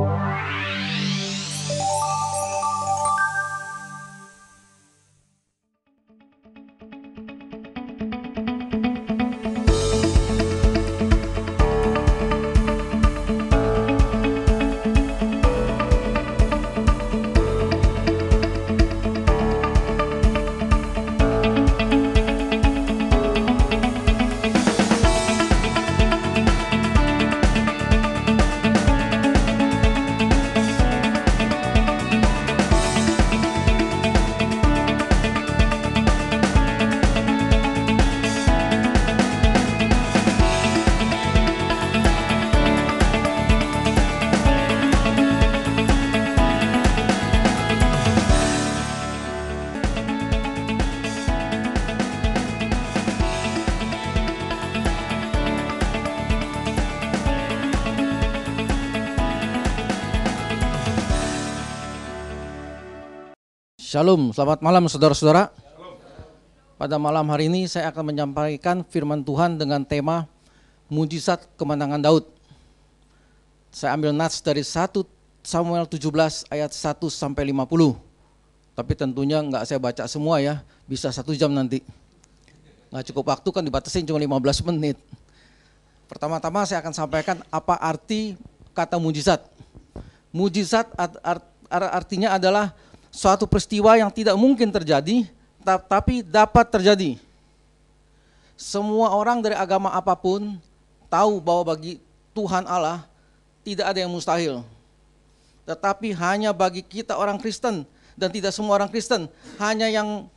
Wow. Shalom, selamat malam saudara-saudara. Pada malam hari ini saya akan menyampaikan firman Tuhan dengan tema Mujizat Kemenangan Daud. Saya ambil nats dari 1 Samuel 17 ayat 1 sampai 50. Tapi tentunya nggak saya baca semua ya, bisa satu jam nanti. Nggak cukup waktu kan dibatasi cuma 15 menit. Pertama-tama saya akan sampaikan apa arti kata mujizat. Mujizat art, art, artinya adalah suatu peristiwa yang tidak mungkin terjadi, tapi dapat terjadi. Semua orang dari agama apapun tahu bahwa bagi Tuhan Allah tidak ada yang mustahil. Tetapi hanya bagi kita orang Kristen dan tidak semua orang Kristen, hanya yang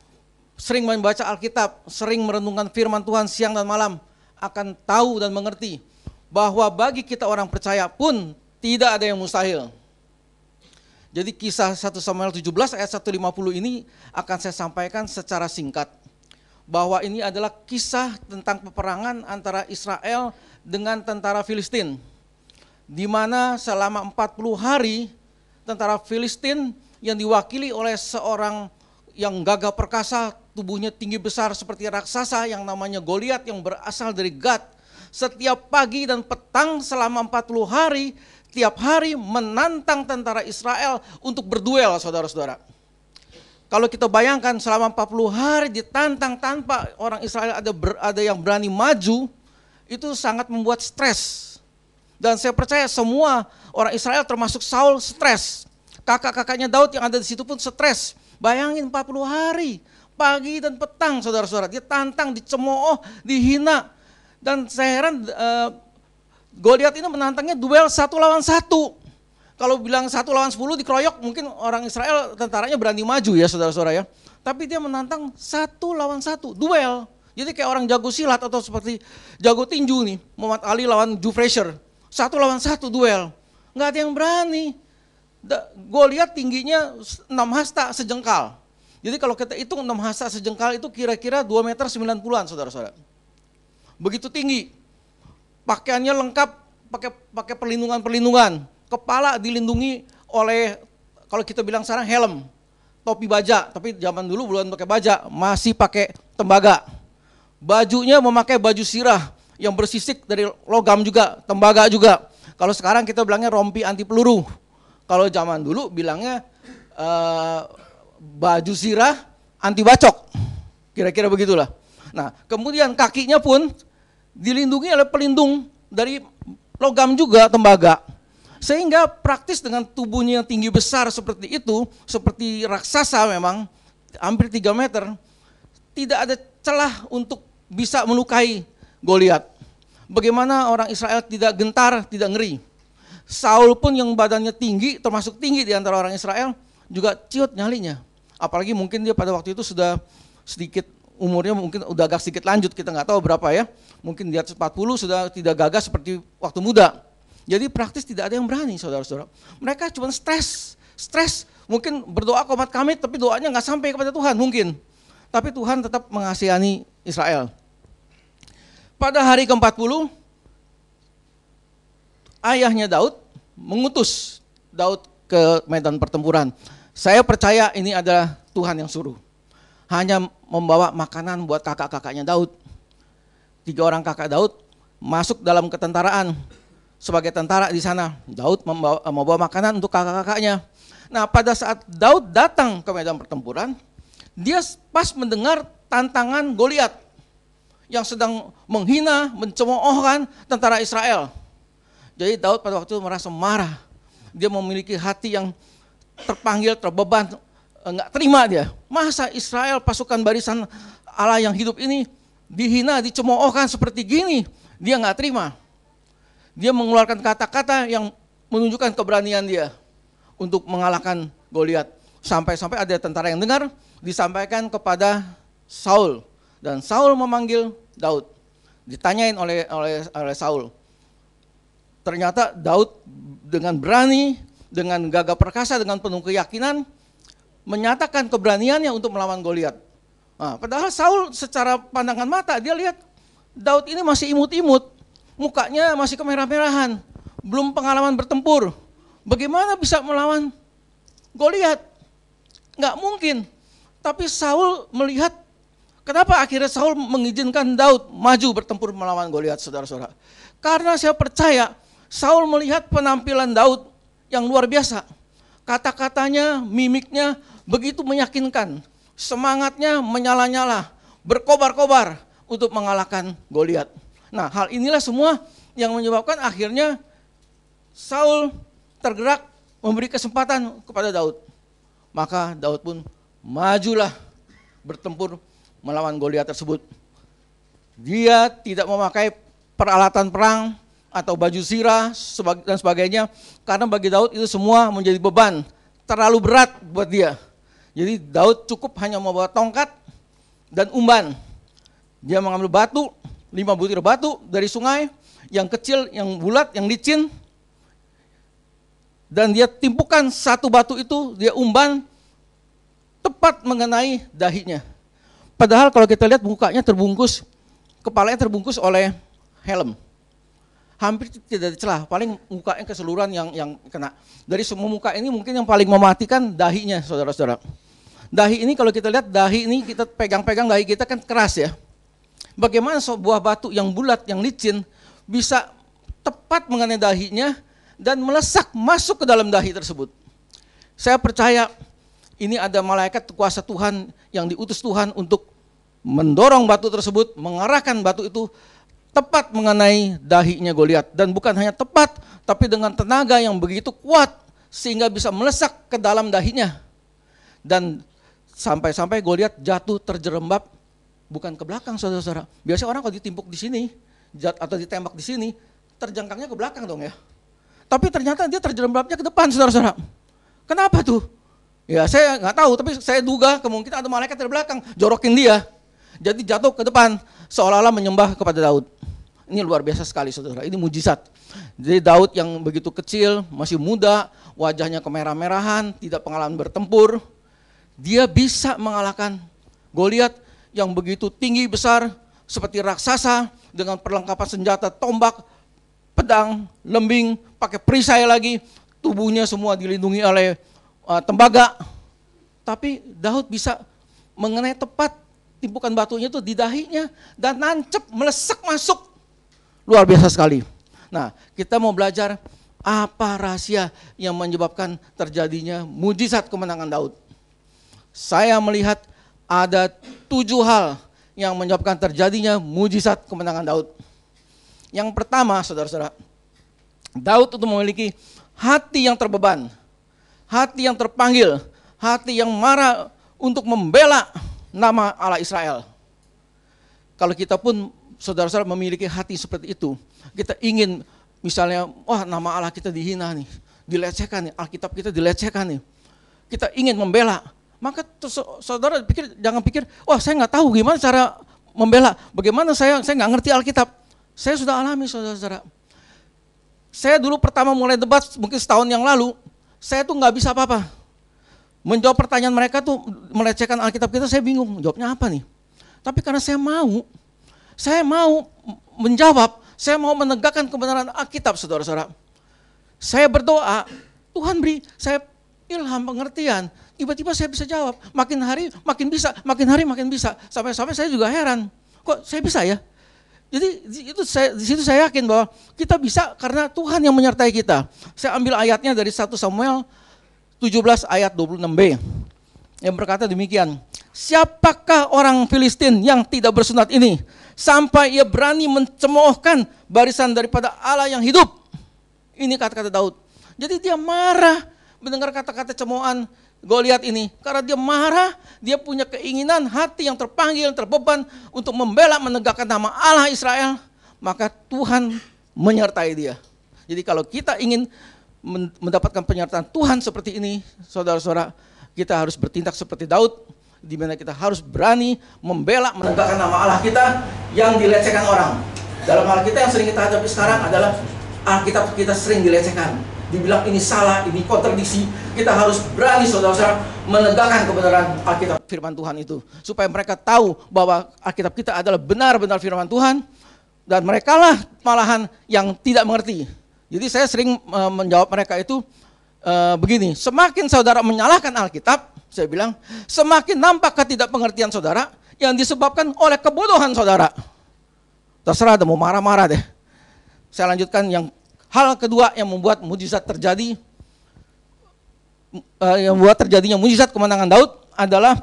sering membaca Alkitab, sering merenungkan firman Tuhan siang dan malam akan tahu dan mengerti bahwa bagi kita orang percaya pun tidak ada yang mustahil. Jadi kisah 1 Samuel 17 ayat 150 ini akan saya sampaikan secara singkat. Bahwa ini adalah kisah tentang peperangan antara Israel dengan tentara Filistin. Di mana selama 40 hari tentara Filistin yang diwakili oleh seorang yang gagah perkasa, tubuhnya tinggi besar seperti raksasa yang namanya Goliat yang berasal dari Gad. Setiap pagi dan petang selama 40 hari tiap hari menantang tentara Israel untuk berduel saudara-saudara. Kalau kita bayangkan selama 40 hari ditantang tanpa orang Israel ada ber, ada yang berani maju, itu sangat membuat stres. Dan saya percaya semua orang Israel termasuk Saul stres. Kakak-kakaknya Daud yang ada di situ pun stres. Bayangin 40 hari, pagi dan petang saudara-saudara. Ditantang, dicemooh, dihina. Dan saya heran eh, Goliat ini menantangnya duel satu lawan satu. Kalau bilang satu lawan sepuluh dikeroyok, mungkin orang Israel tentaranya berani maju ya saudara-saudara ya. Tapi dia menantang satu lawan satu, duel. Jadi kayak orang jago silat atau seperti jago tinju nih, Muhammad Ali lawan Joe Frazier. Satu lawan satu duel. Nggak ada yang berani. Goliat tingginya 6 hasta sejengkal. Jadi kalau kita hitung 6 hasta sejengkal itu kira-kira 2 meter 90-an saudara-saudara. Begitu tinggi pakaiannya lengkap, pakai pakai perlindungan-perlindungan, kepala dilindungi oleh kalau kita bilang sekarang helm, topi baja, tapi zaman dulu belum pakai baja, masih pakai tembaga. Bajunya memakai baju sirah yang bersisik dari logam juga, tembaga juga. Kalau sekarang kita bilangnya rompi anti peluru. Kalau zaman dulu bilangnya uh, baju sirah anti bacok. Kira-kira begitulah. Nah, kemudian kakinya pun dilindungi oleh pelindung dari logam juga tembaga. Sehingga praktis dengan tubuhnya yang tinggi besar seperti itu, seperti raksasa memang, hampir 3 meter, tidak ada celah untuk bisa melukai Goliat. Bagaimana orang Israel tidak gentar, tidak ngeri. Saul pun yang badannya tinggi, termasuk tinggi di antara orang Israel, juga ciut nyalinya. Apalagi mungkin dia pada waktu itu sudah sedikit umurnya mungkin udah agak sedikit lanjut, kita nggak tahu berapa ya. Mungkin di atas 40 sudah tidak gagah seperti waktu muda. Jadi praktis tidak ada yang berani saudara-saudara. Mereka cuma stres, stres mungkin berdoa komat kami tapi doanya nggak sampai kepada Tuhan mungkin. Tapi Tuhan tetap mengasihani Israel. Pada hari ke-40 ayahnya Daud mengutus Daud ke medan pertempuran. Saya percaya ini adalah Tuhan yang suruh. Hanya membawa makanan buat kakak-kakaknya Daud. Tiga orang kakak Daud masuk dalam ketentaraan sebagai tentara di sana. Daud membawa, eh, membawa makanan untuk kakak-kakaknya. Nah, pada saat Daud datang ke medan pertempuran, dia pas mendengar tantangan Goliat yang sedang menghina, mencemoohkan tentara Israel. Jadi Daud pada waktu itu merasa marah. Dia memiliki hati yang terpanggil, terbeban Eh, nggak terima dia. Masa Israel pasukan barisan Allah yang hidup ini dihina, dicemoohkan seperti gini, dia nggak terima. Dia mengeluarkan kata-kata yang menunjukkan keberanian dia untuk mengalahkan Goliat. Sampai-sampai ada tentara yang dengar disampaikan kepada Saul dan Saul memanggil Daud. Ditanyain oleh oleh, oleh Saul. Ternyata Daud dengan berani, dengan gagah perkasa, dengan penuh keyakinan menyatakan keberaniannya untuk melawan Goliat. Nah, padahal Saul secara pandangan mata dia lihat Daud ini masih imut-imut, mukanya masih kemerah-merahan, belum pengalaman bertempur. Bagaimana bisa melawan Goliat? Enggak mungkin. Tapi Saul melihat kenapa akhirnya Saul mengizinkan Daud maju bertempur melawan Goliat, saudara-saudara. Karena saya percaya Saul melihat penampilan Daud yang luar biasa. Kata-katanya, mimiknya, begitu meyakinkan, semangatnya menyala-nyala, berkobar-kobar untuk mengalahkan Goliat. Nah, hal inilah semua yang menyebabkan akhirnya Saul tergerak memberi kesempatan kepada Daud. Maka Daud pun majulah bertempur melawan Goliat tersebut. Dia tidak memakai peralatan perang atau baju sirah dan sebagainya karena bagi Daud itu semua menjadi beban terlalu berat buat dia. Jadi Daud cukup hanya membawa tongkat dan umban. Dia mengambil batu, lima butir batu dari sungai, yang kecil, yang bulat, yang licin. Dan dia timpukan satu batu itu, dia umban tepat mengenai dahinya. Padahal kalau kita lihat mukanya terbungkus, kepalanya terbungkus oleh helm hampir tidak ada celah, paling mukanya keseluruhan yang yang kena. Dari semua muka ini mungkin yang paling mematikan dahinya, saudara-saudara. Dahi ini kalau kita lihat dahi ini kita pegang-pegang dahi kita kan keras ya. Bagaimana sebuah batu yang bulat, yang licin bisa tepat mengenai dahinya dan melesak masuk ke dalam dahi tersebut. Saya percaya ini ada malaikat kuasa Tuhan yang diutus Tuhan untuk mendorong batu tersebut, mengarahkan batu itu tepat mengenai dahinya Goliat dan bukan hanya tepat tapi dengan tenaga yang begitu kuat sehingga bisa melesak ke dalam dahinya. Dan sampai-sampai Goliat jatuh terjerembab bukan ke belakang saudara-saudara. Biasanya orang kalau ditimpuk di sini jat, atau ditembak di sini terjangkangnya ke belakang dong ya. Tapi ternyata dia terjerembabnya ke depan saudara-saudara. Kenapa tuh? Ya saya nggak tahu, tapi saya duga kemungkinan ada malaikat dari belakang jorokin dia. Jadi jatuh ke depan seolah-olah menyembah kepada Daud. Ini luar biasa sekali saudara, ini mujizat. Jadi Daud yang begitu kecil, masih muda, wajahnya kemerah-merahan, tidak pengalaman bertempur. Dia bisa mengalahkan Goliat yang begitu tinggi besar seperti raksasa dengan perlengkapan senjata tombak, pedang, lembing, pakai perisai lagi, tubuhnya semua dilindungi oleh uh, tembaga. Tapi Daud bisa mengenai tepat timpukan batunya itu di dahinya dan nancep melesek masuk Luar biasa sekali. Nah, kita mau belajar apa rahasia yang menyebabkan terjadinya mujizat kemenangan Daud. Saya melihat ada tujuh hal yang menyebabkan terjadinya mujizat kemenangan Daud. Yang pertama, saudara-saudara, Daud itu memiliki hati yang terbeban, hati yang terpanggil, hati yang marah untuk membela nama Allah Israel. Kalau kita pun saudara-saudara memiliki hati seperti itu. Kita ingin misalnya, wah nama Allah kita dihina nih, dilecehkan nih, Alkitab kita dilecehkan nih. Kita ingin membela, maka saudara pikir jangan pikir, wah saya nggak tahu gimana cara membela, bagaimana saya saya nggak ngerti Alkitab. Saya sudah alami saudara-saudara. Saya dulu pertama mulai debat mungkin setahun yang lalu, saya tuh nggak bisa apa-apa. Menjawab pertanyaan mereka tuh melecehkan Alkitab kita, saya bingung, jawabnya apa nih? Tapi karena saya mau, saya mau menjawab, saya mau menegakkan kebenaran Alkitab, saudara-saudara. Saya berdoa, Tuhan beri saya ilham pengertian. Tiba-tiba saya bisa jawab, makin hari makin bisa, makin hari makin bisa. Sampai-sampai saya juga heran, kok saya bisa ya? Jadi itu saya, di situ saya yakin bahwa kita bisa karena Tuhan yang menyertai kita. Saya ambil ayatnya dari 1 Samuel 17 ayat 26b yang berkata demikian. Siapakah orang Filistin yang tidak bersunat ini? sampai ia berani mencemoohkan barisan daripada Allah yang hidup. Ini kata-kata Daud. Jadi dia marah mendengar kata-kata cemoohan Goliat ini karena dia marah, dia punya keinginan hati yang terpanggil, terbeban untuk membela menegakkan nama Allah Israel, maka Tuhan menyertai dia. Jadi kalau kita ingin mendapatkan penyertaan Tuhan seperti ini, saudara-saudara, kita harus bertindak seperti Daud di mana kita harus berani membela menegakkan nama Allah kita yang dilecehkan orang. Dalam hal kita yang sering kita hadapi sekarang adalah Alkitab kita sering dilecehkan. Dibilang ini salah, ini kontradiksi. Kita harus berani saudara-saudara menegakkan kebenaran Alkitab firman Tuhan itu. Supaya mereka tahu bahwa Alkitab kita adalah benar-benar firman Tuhan. Dan mereka lah malahan yang tidak mengerti. Jadi saya sering eh, menjawab mereka itu eh, begini, semakin saudara menyalahkan Alkitab, saya bilang, semakin nampak ketidakpengertian saudara yang disebabkan oleh kebodohan saudara. Terserah ada mau marah-marah deh. Saya lanjutkan yang hal kedua yang membuat mujizat terjadi eh, yang membuat terjadinya mujizat kemenangan Daud adalah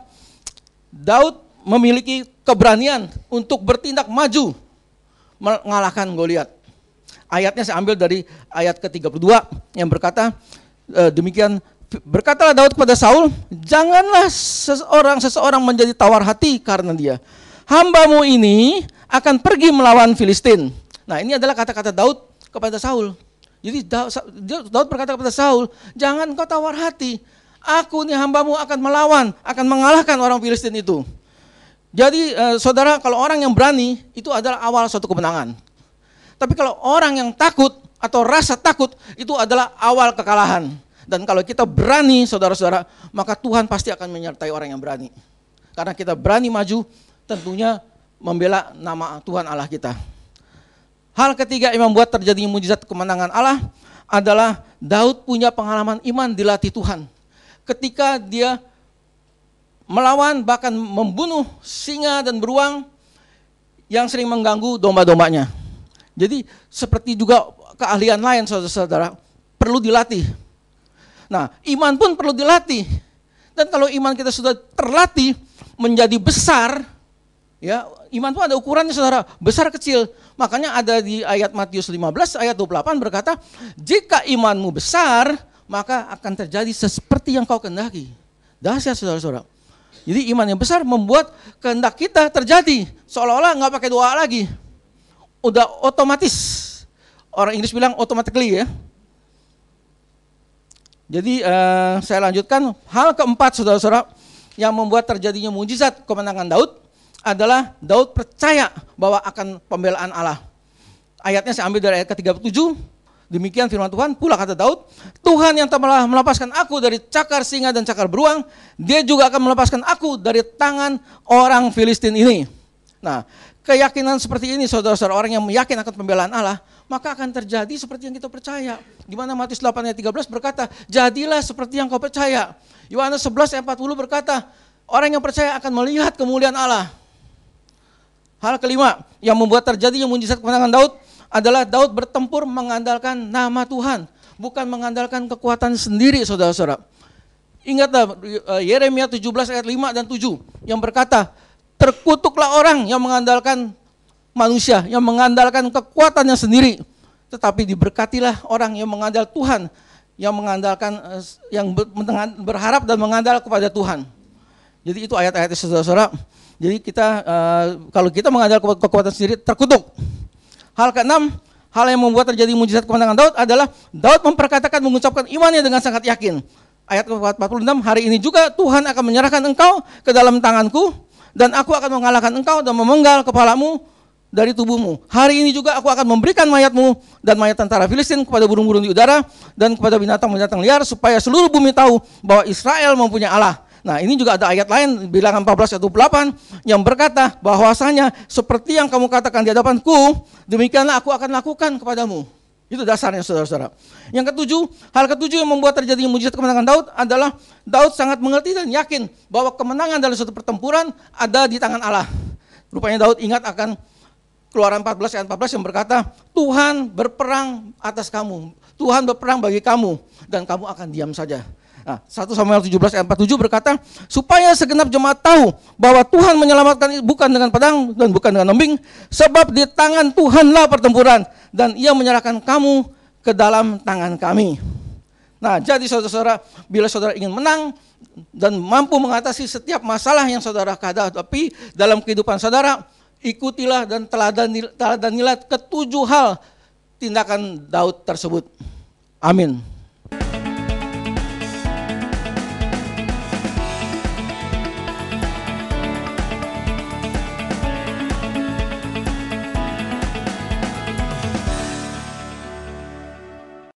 Daud memiliki keberanian untuk bertindak maju mengalahkan Goliat. Ayatnya saya ambil dari ayat ke-32 yang berkata eh, demikian Berkatalah Daud kepada Saul, "Janganlah seseorang seseorang menjadi tawar hati karena dia. Hambamu ini akan pergi melawan Filistin." Nah, ini adalah kata-kata Daud kepada Saul. Jadi Daud berkata kepada Saul, "Jangan kau tawar hati. Aku nih hambamu akan melawan, akan mengalahkan orang Filistin itu." Jadi eh, saudara, kalau orang yang berani itu adalah awal suatu kemenangan. Tapi kalau orang yang takut atau rasa takut itu adalah awal kekalahan. Dan kalau kita berani, saudara-saudara, maka Tuhan pasti akan menyertai orang yang berani. Karena kita berani maju, tentunya membela nama Tuhan Allah kita. Hal ketiga yang membuat terjadinya mujizat kemenangan Allah adalah Daud punya pengalaman iman dilatih Tuhan. Ketika dia melawan bahkan membunuh singa dan beruang yang sering mengganggu domba-dombanya. Jadi seperti juga keahlian lain saudara-saudara perlu dilatih. Nah, iman pun perlu dilatih. Dan kalau iman kita sudah terlatih menjadi besar, ya iman pun ada ukurannya saudara, besar kecil. Makanya ada di ayat Matius 15 ayat 28 berkata, jika imanmu besar, maka akan terjadi seperti yang kau kehendaki. Dahsyat saudara-saudara. Jadi iman yang besar membuat kehendak kita terjadi. Seolah-olah nggak pakai doa lagi. Udah otomatis. Orang Inggris bilang automatically ya jadi eh, saya lanjutkan hal keempat saudara-saudara yang membuat terjadinya mujizat kemenangan Daud adalah Daud percaya bahwa akan pembelaan Allah. Ayatnya saya ambil dari ayat ke-37. Demikian firman Tuhan, pula kata Daud, Tuhan yang telah melepaskan aku dari cakar singa dan cakar beruang, dia juga akan melepaskan aku dari tangan orang Filistin ini. Nah, keyakinan seperti ini saudara-saudara orang yang yakin akan pembelaan Allah, maka akan terjadi seperti yang kita percaya. Di mana Matius 8 ayat 13 berkata, "Jadilah seperti yang kau percaya." Yohanes 11 ayat 40 berkata, "Orang yang percaya akan melihat kemuliaan Allah." Hal kelima yang membuat terjadi yang mujizat kemenangan Daud adalah Daud bertempur mengandalkan nama Tuhan, bukan mengandalkan kekuatan sendiri, saudara-saudara. Ingatlah eh, Yeremia 17 ayat 5 dan 7 yang berkata, Terkutuklah orang yang mengandalkan manusia, yang mengandalkan kekuatannya sendiri. Tetapi diberkatilah orang yang mengandalkan Tuhan, yang mengandalkan eh, yang berharap dan mengandal kepada Tuhan. Jadi itu ayat ayat saudara-saudara. Jadi kita eh, kalau kita mengandalkan kekuatan sendiri terkutuk. Hal keenam, hal yang membuat terjadi mujizat kemenangan Daud adalah Daud memperkatakan mengucapkan imannya dengan sangat yakin. Ayat 46, hari ini juga Tuhan akan menyerahkan engkau ke dalam tanganku dan aku akan mengalahkan engkau dan memenggal kepalamu dari tubuhmu. Hari ini juga aku akan memberikan mayatmu dan mayat tentara Filistin kepada burung-burung di udara dan kepada binatang-binatang liar supaya seluruh bumi tahu bahwa Israel mempunyai Allah. Nah ini juga ada ayat lain bilangan 14 28 yang berkata bahwasanya seperti yang kamu katakan di hadapanku demikianlah aku akan lakukan kepadamu. Itu dasarnya saudara-saudara. Yang ketujuh, hal ketujuh yang membuat terjadinya mujizat kemenangan Daud adalah Daud sangat mengerti dan yakin bahwa kemenangan dalam suatu pertempuran ada di tangan Allah. Rupanya Daud ingat akan Keluaran 14 ayat 14 yang berkata, Tuhan berperang atas kamu, Tuhan berperang bagi kamu dan kamu akan diam saja. Nah, 1 Samuel 17 ayat 47 berkata, supaya segenap jemaat tahu bahwa Tuhan menyelamatkan bukan dengan pedang dan bukan dengan lembing, sebab di tangan Tuhanlah pertempuran dan ia menyerahkan kamu ke dalam tangan kami. Nah, jadi saudara-saudara, bila saudara ingin menang dan mampu mengatasi setiap masalah yang saudara hadapi dalam kehidupan saudara, ikutilah dan teladanilah, teladanilah ketujuh hal tindakan Daud tersebut. Amin.